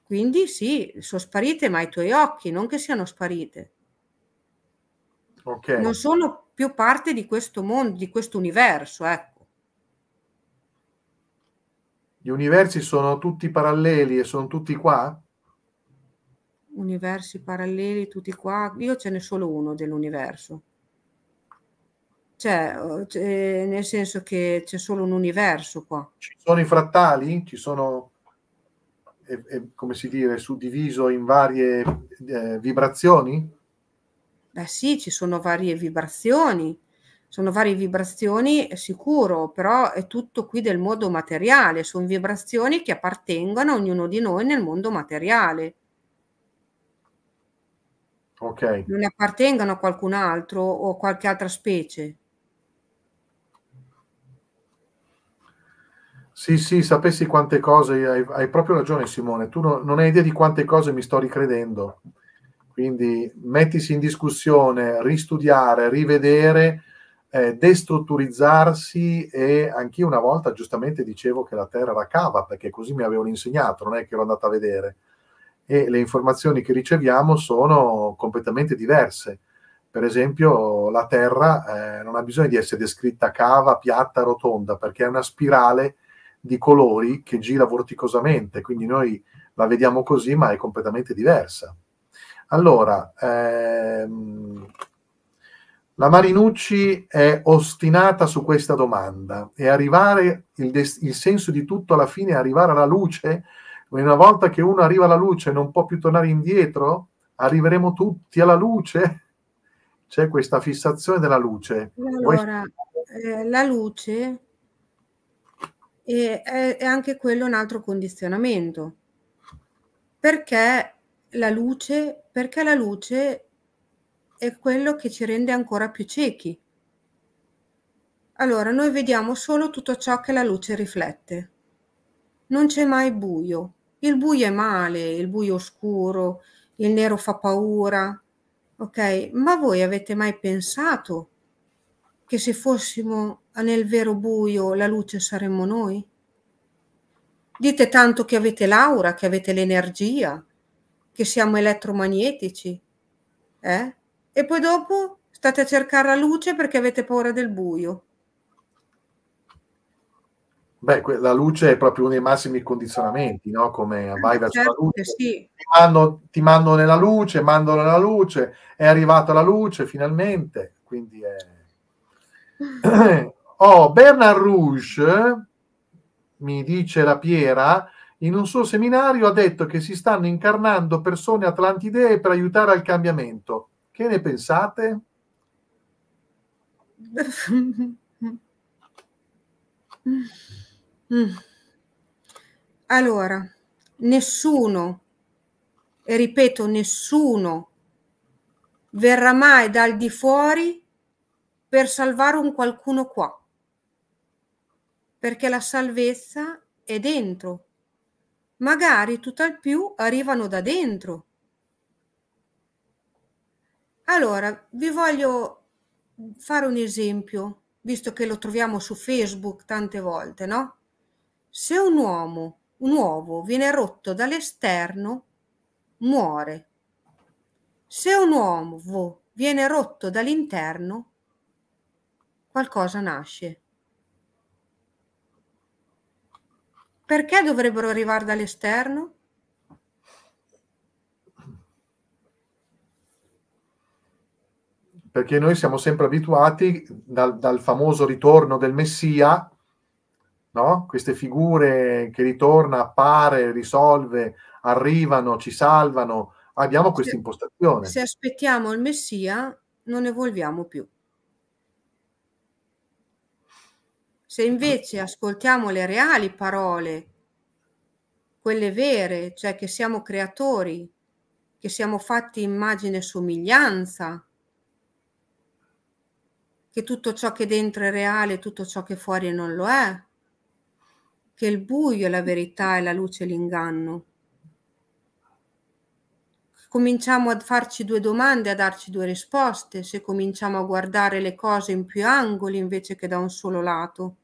Quindi sì, sono sparite, ma i tuoi occhi, non che siano sparite. Okay. Non sono più parte di questo mondo, di questo universo, ecco. Gli universi sono tutti paralleli e sono tutti qua? Universi paralleli, tutti qua. Io ce n'è solo uno dell'universo. Cioè, cioè, nel senso che c'è solo un universo qua. Ci sono i frattali? Ci sono, eh, eh, come si dire, suddiviso in varie eh, vibrazioni? Beh sì, ci sono varie vibrazioni. Sono varie vibrazioni, sicuro, però è tutto qui del mondo materiale. Sono vibrazioni che appartengono a ognuno di noi nel mondo materiale. Okay. non appartengono a qualcun altro o a qualche altra specie. Sì, sì, sapessi quante cose, hai, hai proprio ragione Simone, tu no, non hai idea di quante cose mi sto ricredendo. Quindi mettisi in discussione, ristudiare, rivedere, eh, destrutturizzarsi e anch'io una volta giustamente dicevo che la Terra era cava perché così mi avevano insegnato, non è che ero andata a vedere. E le informazioni che riceviamo sono completamente diverse. Per esempio la Terra eh, non ha bisogno di essere descritta cava, piatta, rotonda perché è una spirale di colori che gira vorticosamente, quindi noi la vediamo così, ma è completamente diversa. Allora, ehm, la Marinucci è ostinata su questa domanda e arrivare, il, des- il senso di tutto alla fine è arrivare alla luce, una volta che uno arriva alla luce non può più tornare indietro, arriveremo tutti alla luce? C'è questa fissazione della luce. Allora, Voi... eh, la luce e è, è anche quello un altro condizionamento. Perché la luce? Perché la luce è quello che ci rende ancora più ciechi. Allora, noi vediamo solo tutto ciò che la luce riflette. Non c'è mai buio. Il buio è male, il buio oscuro, il nero fa paura. Ok? Ma voi avete mai pensato che se fossimo Ah, nel vero buio la luce saremmo noi? Dite tanto che avete l'aura, che avete l'energia, che siamo elettromagnetici, eh? E poi dopo state a cercare la luce perché avete paura del buio. Beh, la luce è proprio uno dei massimi condizionamenti, no? Come eh, vai verso certo, la luce. Sì. Ti, mando, ti, mando, nella luce, mando nella luce, è arrivata la luce finalmente, quindi è... Oh, Bernard Rouge, mi dice la Piera, in un suo seminario ha detto che si stanno incarnando persone atlantidee per aiutare al cambiamento. Che ne pensate? Allora, nessuno, e ripeto, nessuno verrà mai dal di fuori per salvare un qualcuno qua perché la salvezza è dentro. Magari tutt'al più arrivano da dentro. Allora, vi voglio fare un esempio, visto che lo troviamo su Facebook tante volte, no? Se un uomo, un uovo, viene rotto dall'esterno, muore. Se un uovo viene rotto dall'interno, qualcosa nasce. perché dovrebbero arrivare dall'esterno? Perché noi siamo sempre abituati dal, dal famoso ritorno del Messia, no? queste figure che ritorna, appare, risolve, arrivano, ci salvano. Abbiamo questa impostazione. Se aspettiamo il Messia non evolviamo più. Se invece ascoltiamo le reali parole, quelle vere, cioè che siamo creatori, che siamo fatti immagine e somiglianza, che tutto ciò che dentro è reale tutto ciò che fuori non lo è, che il buio è la verità e la luce è l'inganno. Cominciamo a farci due domande, a darci due risposte, se cominciamo a guardare le cose in più angoli invece che da un solo lato.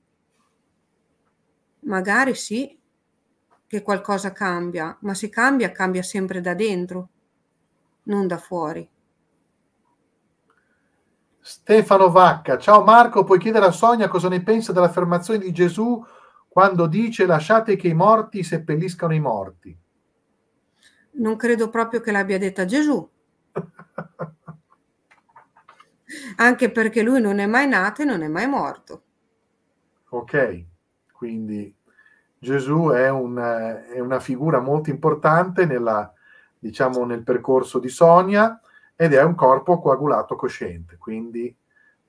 Magari sì che qualcosa cambia, ma se cambia, cambia sempre da dentro, non da fuori. Stefano Vacca, ciao Marco, puoi chiedere a Sonia cosa ne pensa dell'affermazione di Gesù quando dice lasciate che i morti seppelliscano i morti? Non credo proprio che l'abbia detta Gesù. Anche perché lui non è mai nato e non è mai morto. Ok. Quindi Gesù è una, è una figura molto importante nella, diciamo, nel percorso di Sonia ed è un corpo coagulato cosciente, quindi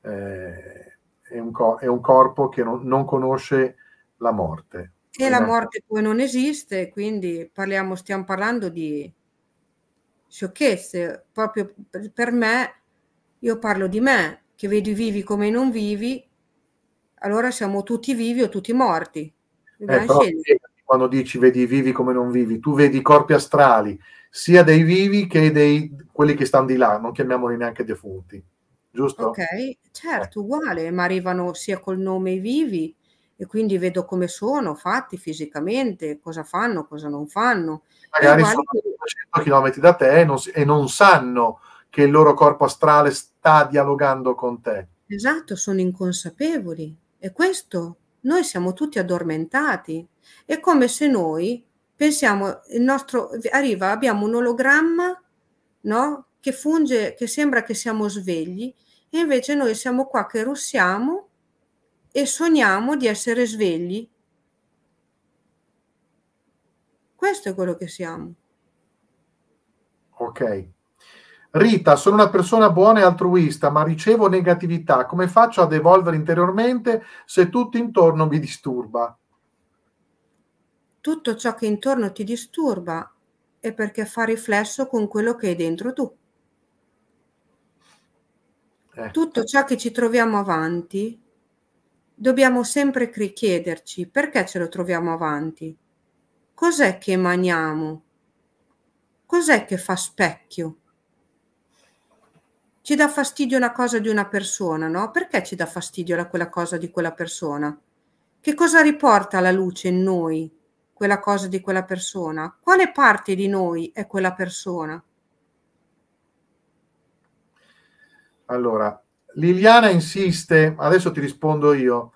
eh, è, un co- è, un corpo che non, non conosce la morte. E la morte poi non esiste, quindi parliamo, stiamo parlando di sciocchezze. Proprio per me, io parlo di me, che vedi vivi come non vivi, allora siamo tutti vivi o tutti morti. Eh, però, quando dici vedi i vivi come non vivi, tu vedi i corpi astrali, sia dei vivi che dei quelli che stanno di là, non chiamiamoli neanche defunti, giusto? Ok, certo, uguale, ma arrivano sia col nome vivi e quindi vedo come sono fatti fisicamente, cosa fanno, cosa non fanno. Magari uguale... sono 100 km da te e non, e non sanno che il loro corpo astrale sta dialogando con te. Esatto, sono inconsapevoli, è questo. Noi siamo tutti addormentati. È come se noi pensiamo, il nostro, arriva, abbiamo un ologramma, no? Che funge, che sembra che siamo svegli, e invece noi siamo qua che russiamo e sogniamo di essere svegli. Questo è quello che siamo. Ok, Rita, sono una persona buona e altruista, ma ricevo negatività. Come faccio ad evolvere interiormente se tutto intorno mi disturba? Tutto ciò che intorno ti disturba è perché fa riflesso con quello che hai dentro tu. Eh. Tutto ciò che ci troviamo avanti, dobbiamo sempre chiederci perché ce lo troviamo avanti. Cos'è che emaniamo? Cos'è che fa specchio? ci dà fastidio la cosa di una persona, no? Perché ci dà fastidio la, quella cosa di quella persona? Che cosa riporta alla luce in noi quella cosa di quella persona? Quale parte di noi è quella persona? Allora, Liliana insiste, adesso ti rispondo io.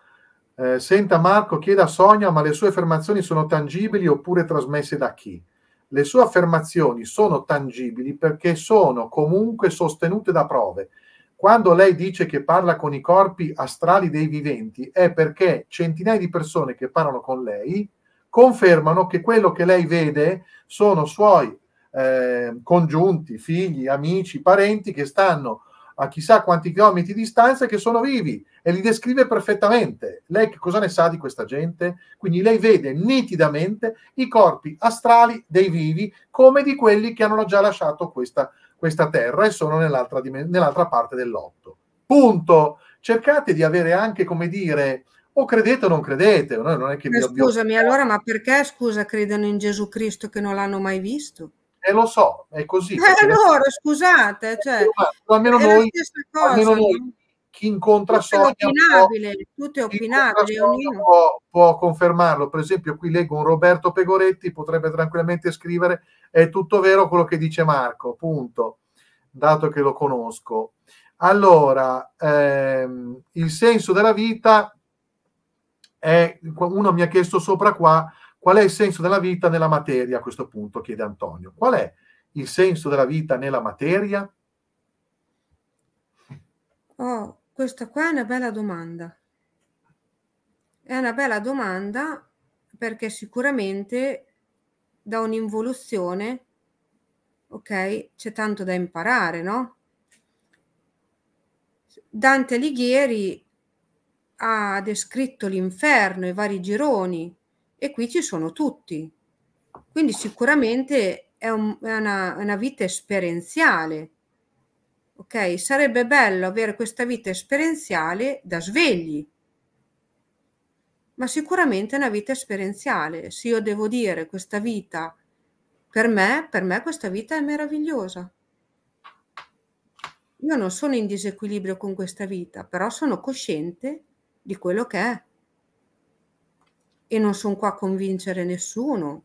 Eh, senta Marco, chieda a Sonia, ma le sue affermazioni sono tangibili oppure trasmesse da chi? le sue affermazioni sono tangibili perché sono comunque sostenute da prove. Quando lei dice che parla con i corpi astrali dei viventi è perché centinaia di persone che parlano con lei confermano che quello che lei vede sono suoi eh, congiunti, figli, amici, parenti che stanno a chissà quanti chilometri di distanza che sono vivi e li descrive perfettamente. Lei che cosa ne sa di questa gente? Quindi lei vede nitidamente i corpi astrali dei vivi come di quelli che hanno già lasciato questa, questa terra e sono nell'altra, nell'altra parte dell'otto. Punto. Cercate di avere anche, come dire, o credete o non credete. No? Non è che Scusami, vi... allora, ma perché, scusa, credono in Gesù Cristo che non l'hanno mai visto? eh, lo so, è così. Eh, allora, scusate, eh, cioè, almeno, noi, almeno noi, chi incontra tutto Sonia opinabile, può, tutto è opinabile, ognuno può, può, confermarlo. Per esempio, qui leggo un Roberto Pegoretti, potrebbe tranquillamente scrivere è tutto vero quello che dice Marco, punto, dato che lo conosco. Allora, ehm, il senso della vita è, uno mi ha chiesto sopra qua, Qual è il senso della vita nella materia a questo punto? chiede Antonio. Qual è il senso della vita nella materia? Oh, questa qua è una bella domanda. È una bella domanda perché sicuramente da un'involuzione, ok, c'è tanto da imparare, no? Dante Alighieri ha descritto l'inferno, i vari gironi, e qui ci sono tutti. Quindi sicuramente è, un, è una, una, vita esperienziale. Ok? Sarebbe bello avere questa vita esperienziale da svegli, ma sicuramente è una vita esperienziale. Se io devo dire questa vita, per me, per me questa vita è meravigliosa. Io non sono in disequilibrio con questa vita, però sono cosciente di quello che è e non sono qua a convincere nessuno.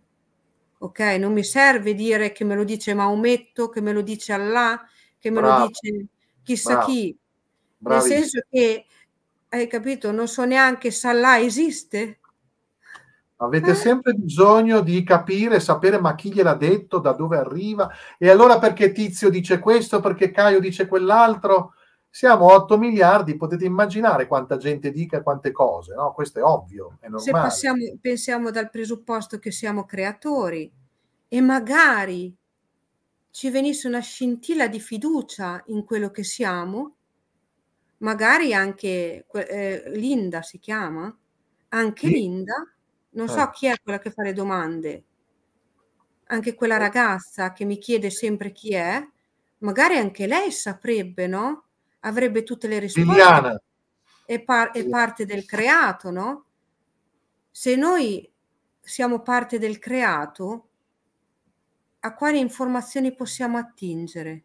Ok, non mi serve dire che me lo dice Maometto, che me lo dice Allah, che me Bravo. lo dice chissà Bravo. chi. Bravissimo. Nel senso che, hai capito, non so neanche se Allah esiste. Avete eh? sempre bisogno di capire, sapere ma chi gliel'ha detto, da dove arriva. E allora perché Tizio dice questo, perché Caio dice quell'altro? Siamo 8 miliardi, potete immaginare quanta gente dica quante cose, no? Questo è ovvio, è normale. Se passiamo, pensiamo dal presupposto che siamo creatori e magari ci venisse una scintilla di fiducia in quello che siamo, magari anche eh, Linda si chiama, anche sì. Linda, non so eh. chi è quella che fa le domande, anche quella eh. ragazza che mi chiede sempre chi è, magari anche lei saprebbe, no? avrebbe tutte le risposte. È, par- è parte del creato, no? Se noi siamo parte del creato, a quali informazioni possiamo attingere?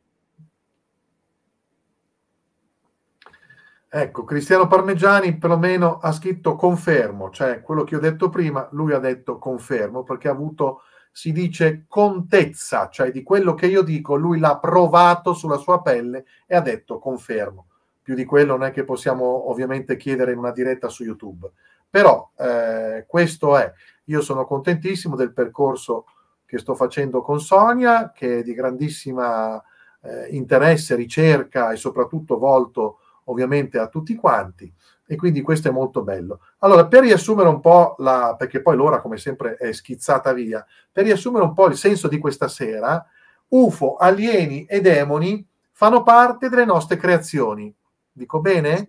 Ecco, Cristiano Parmegiani perlomeno ha scritto confermo, cioè quello che ho detto prima, lui ha detto confermo perché ha avuto si dice contezza, cioè di quello che io dico lui l'ha provato sulla sua pelle e ha detto confermo. Più di quello non è che possiamo ovviamente chiedere in una diretta su YouTube. Però eh, questo è, io sono contentissimo del percorso che sto facendo con Sonia, che è di grandissima eh, interesse, ricerca e soprattutto volto ovviamente a tutti quanti e quindi questo è molto bello. Allora, per riassumere un po', la, perché poi l'ora come sempre è schizzata via, per riassumere un po' il senso di questa sera, UFO, alieni e demoni fanno parte delle nostre creazioni. Dico bene?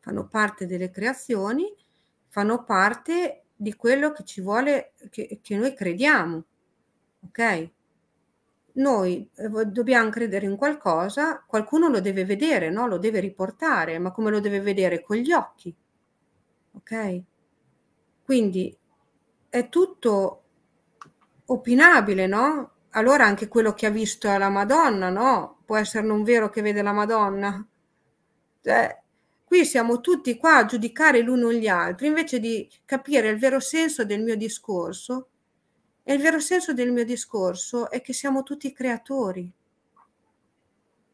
fanno parte delle creazioni, fanno parte di quello che ci vuole, che, che noi crediamo. Ok? noi eh, dobbiamo credere in qualcosa, qualcuno lo deve vedere, no? lo deve riportare, ma come lo deve vedere? Con gli occhi. Ok? Quindi è tutto opinabile, no? Allora anche quello che ha visto la Madonna, no? Può essere non vero che vede la Madonna. Cioè, qui siamo tutti qua a giudicare l'uno gli altri, invece di capire il vero senso del mio discorso e il vero senso del mio discorso è che siamo tutti creatori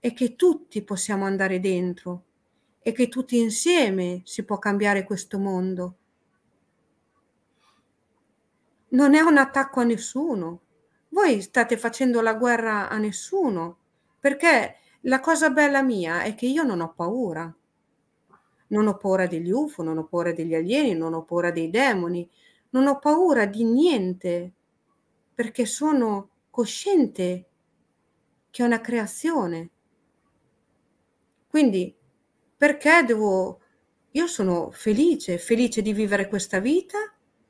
e che tutti possiamo andare dentro e che tutti insieme si può cambiare questo mondo. Non è un attacco a nessuno. Voi state facendo la guerra a nessuno, perché la cosa bella mia è che io non ho paura. Non ho paura degli UFO, non ho paura degli alieni, non ho paura dei demoni, non ho paura di niente perché sono cosciente che è una creazione. Quindi perché devo... Io sono felice, felice di vivere questa vita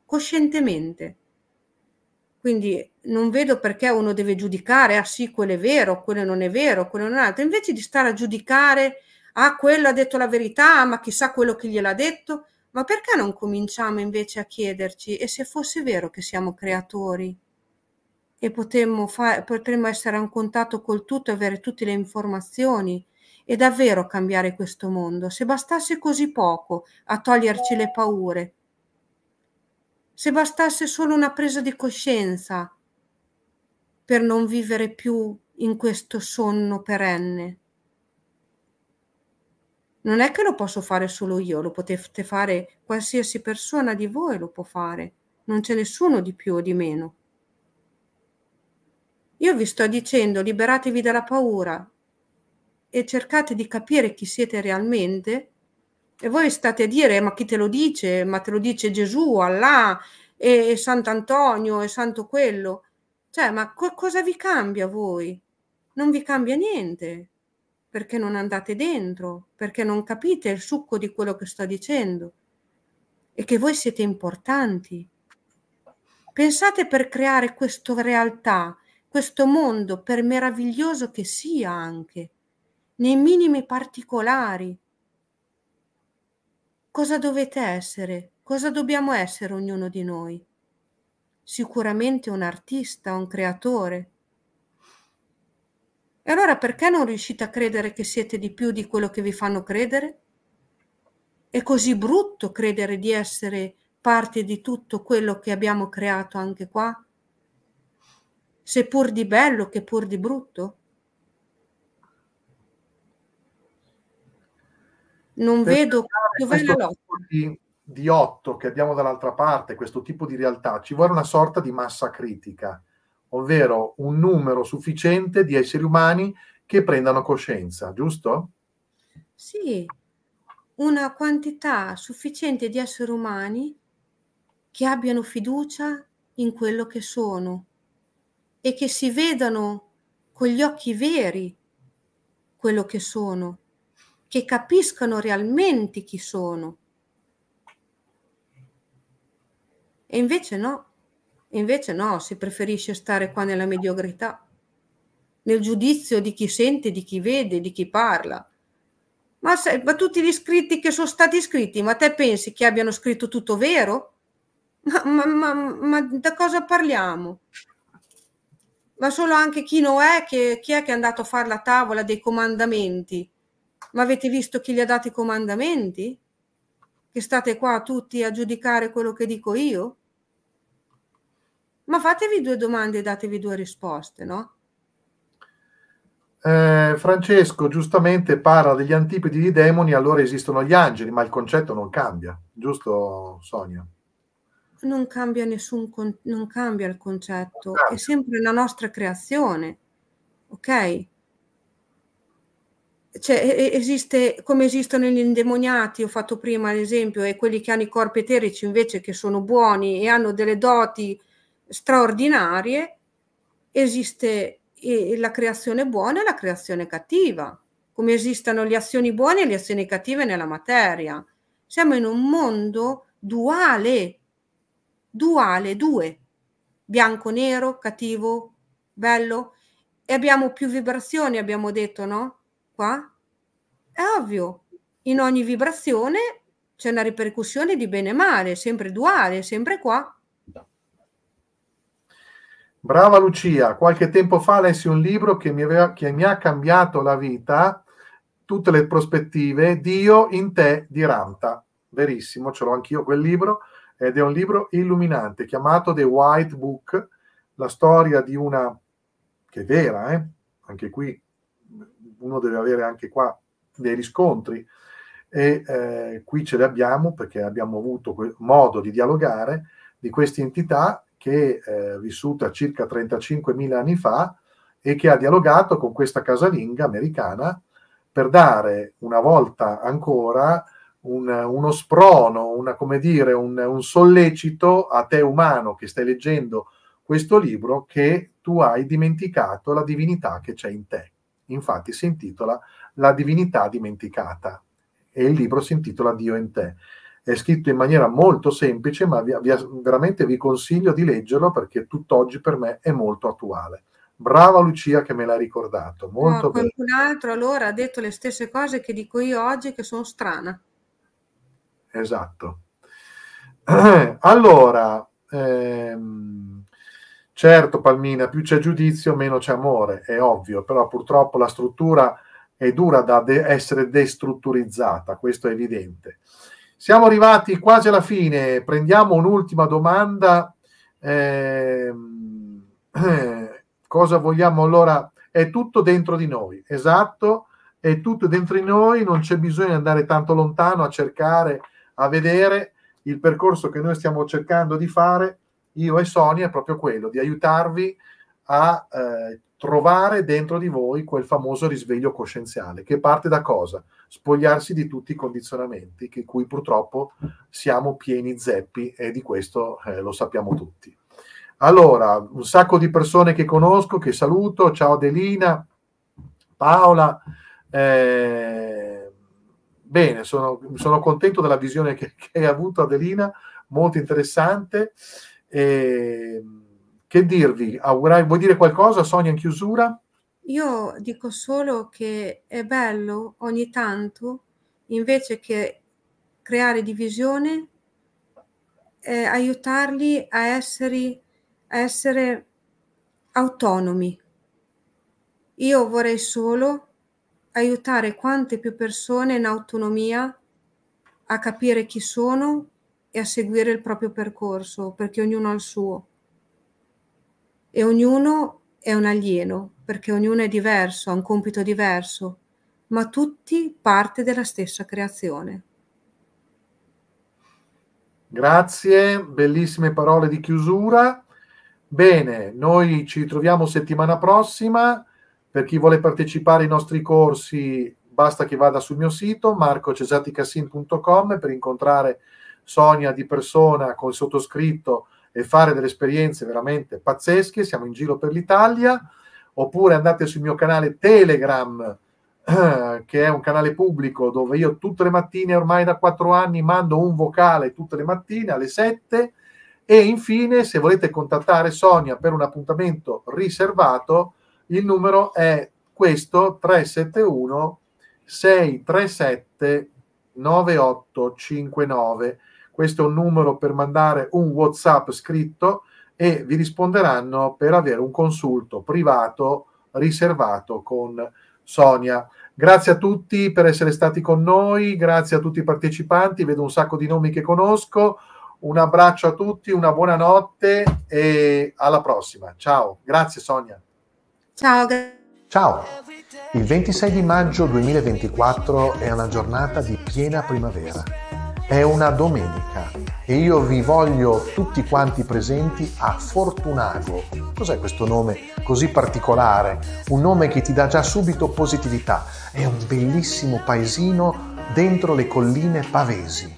coscientemente. Quindi non vedo perché uno deve giudicare, ah sì, quello è vero, quello non è vero, quello non è altro, invece di stare a giudicare, ah quello ha detto la verità, ma chissà quello che gliel'ha detto, ma perché non cominciamo invece a chiederci e se fosse vero che siamo creatori? e potremmo, fa- potremmo essere a contatto col tutto e avere tutte le informazioni e davvero cambiare questo mondo. Se bastasse così poco a toglierci le paure, se bastasse solo una presa di coscienza per non vivere più in questo sonno perenne. Non è che lo posso fare solo io, lo potete fare qualsiasi persona di voi, lo può fare, non c'è nessuno di più o di meno. Io vi sto dicendo liberatevi dalla paura e cercate di capire chi siete realmente e voi state a dire eh, ma chi te lo dice? Ma te lo dice Gesù, Allah e, e Sant'Antonio e Santo quello. Cioè, ma co- cosa vi cambia voi? Non vi cambia niente perché non andate dentro, perché non capite il succo di quello che sto dicendo e che voi siete importanti. Pensate per creare questa realtà questo mondo, per meraviglioso che sia anche, nei minimi particolari. Cosa dovete essere? Cosa dobbiamo essere ognuno di noi? Sicuramente un artista, un creatore. E allora perché non riuscite a credere che siete di più di quello che vi fanno credere? È così brutto credere di essere parte di tutto quello che abbiamo creato anche qua? se pur di bello che pur di brutto? Non per vedo dove la lotta. Di, di otto che abbiamo dall'altra parte, questo tipo di realtà, ci vuole una sorta di massa critica, ovvero un numero sufficiente di esseri umani che prendano coscienza, giusto? Sì, una quantità sufficiente di esseri umani che abbiano fiducia in quello che sono, e che si vedano con gli occhi veri quello che sono, che capiscano realmente chi sono. E invece no, e invece no, si preferisce stare qua nella mediocrità, nel giudizio di chi sente, di chi vede, di chi parla. Ma, se, ma tutti gli scritti che sono stati scritti, ma te pensi che abbiano scritto tutto vero? ma, ma, ma, ma da cosa parliamo? ma solo anche chi Noè, che, chi è che è andato a fare la tavola dei comandamenti? Ma avete visto chi gli ha dato i comandamenti? Che state qua tutti a giudicare quello che dico io? Ma fatevi due domande e datevi due risposte, no? Eh, Francesco giustamente parla degli antipodi di demoni, allora esistono gli angeli, ma il concetto non cambia, giusto Sonia? non cambia, nessun con- non cambia il concetto, è esatto. sempre la nostra creazione, ok? Cioè, esiste, come esistono gli indemoniati, ho fatto prima l'esempio, e quelli che hanno i corpi eterici invece che sono buoni e hanno delle doti straordinarie, esiste la creazione buona e la creazione cattiva, come esistono le azioni buone e le azioni cattive nella materia. Siamo in un mondo duale, duale, due, bianco, nero, cattivo, bello, e abbiamo più vibrazioni, abbiamo detto, no? Qua? È ovvio, in ogni vibrazione c'è una ripercussione di bene e male, sempre duale, sempre qua. Brava Lucia, qualche tempo fa lessi un libro che mi, aveva, che mi ha cambiato la vita, tutte le prospettive, Dio in te di Ranta. Verissimo, ce l'ho anch'io quel libro ed è un libro illuminante chiamato The White Book, la storia di una, che è vera, eh? anche qui uno deve avere anche qua dei riscontri, e eh, qui ce li abbiamo perché abbiamo avuto modo di dialogare di questa entità che è eh, vissuta circa 35.000 anni fa e che ha dialogato con questa casalinga americana per dare una volta ancora un, uno sprono, una, come dire, un, un, sollecito a te umano che stai leggendo questo libro che tu hai dimenticato la divinità che c'è in te. Infatti si intitola La divinità dimenticata e il libro si intitola Dio in te. È scritto in maniera molto semplice, ma vi, vi, veramente vi consiglio di leggerlo perché tutt'oggi per me è molto attuale. Brava Lucia che me l'ha ricordato. Molto no, qualcun altro allora ha detto le stesse cose che dico io oggi che sono strana esatto. Allora, ehm, certo Palmina, più c'è giudizio, meno c'è amore, è ovvio, però purtroppo la struttura è dura da de- essere destrutturizzata, questo è evidente. Siamo arrivati quasi alla fine, prendiamo un'ultima domanda. Eh, cosa vogliamo allora? È tutto dentro di noi, esatto, è tutto dentro di noi, non c'è bisogno di andare tanto lontano a cercare a vedere il percorso che noi stiamo cercando di fare, io e Sony, è proprio quello di aiutarvi a eh, trovare dentro di voi quel famoso risveglio coscienziale, che parte da cosa? Spogliarsi di tutti i condizionamenti, di cui purtroppo siamo pieni zeppi e di questo eh, lo sappiamo tutti. Allora, un sacco di persone che conosco, che saluto, ciao Adelina, Paola, eh, bene, sono, sono, contento della visione che, che, hai avuto Adelina, molto interessante. E, ehm, che dirvi? Augurai, vuoi dire qualcosa Sonia in chiusura? Io dico solo che è bello ogni tanto, invece che creare divisione, eh, aiutarli a essere, a essere autonomi. Io vorrei solo aiutare quante più persone in autonomia a capire chi sono e a seguire il proprio percorso, perché ognuno ha il suo. E ognuno è un alieno, perché ognuno è diverso, ha un compito diverso, ma tutti parte della stessa creazione. Grazie, bellissime parole di chiusura. Bene, noi ci ritroviamo settimana prossima per chi vuole partecipare ai nostri corsi, basta che vada sul mio sito marcocesaticassin.com per incontrare Sonia di persona con il sottoscritto e fare delle esperienze veramente pazzesche. Siamo in giro per l'Italia. Oppure andate sul mio canale Telegram, che è un canale pubblico dove io tutte le mattine, ormai da quattro anni, mando un vocale tutte le mattine alle sette E infine, se volete contattare Sonia per un appuntamento riservato, il numero è questo 371 637 9859. Questo è un numero per mandare un WhatsApp scritto e vi risponderanno per avere un consulto privato riservato con Sonia. Grazie a tutti per essere stati con noi, grazie a tutti i partecipanti, vedo un sacco di nomi che conosco. Un abbraccio a tutti, una buona notte e alla prossima. Ciao, grazie Sonia. Ciao. Ciao. Il 26 di maggio 2024 è una giornata di piena primavera. È una domenica e io vi voglio tutti quanti presenti a Fortunago. Cos'è questo nome così particolare? Un nome che ti dà già subito positività. È un bellissimo paesino dentro le colline pavesi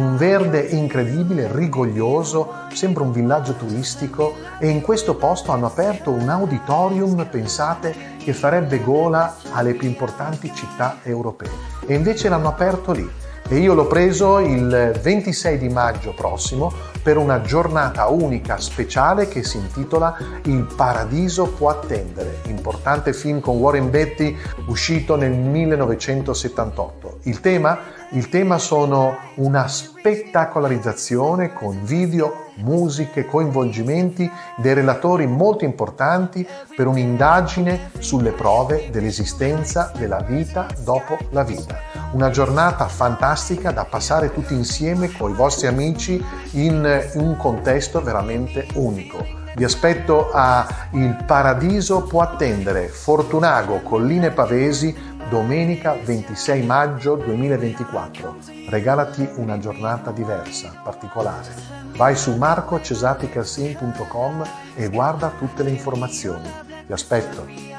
un verde incredibile, rigoglioso, sembra un villaggio turistico e in questo posto hanno aperto un auditorium, pensate, che farebbe gola alle più importanti città europee. E invece l'hanno aperto lì e io l'ho preso il 26 di maggio prossimo per una giornata unica speciale che si intitola Il paradiso può attendere, importante film con Warren Betty uscito nel 1978. Il tema? Il tema sono una spettacolarizzazione con video, musiche, coinvolgimenti dei relatori molto importanti per un'indagine sulle prove dell'esistenza della vita dopo la vita. Una giornata fantastica da passare tutti insieme con i vostri amici in un contesto veramente unico. Vi aspetto a Il Paradiso può attendere, Fortunago, Colline Pavesi, domenica 26 maggio 2024. Regalati una giornata diversa, particolare. Vai su marcocesaticasin.com e guarda tutte le informazioni. Ti aspetto!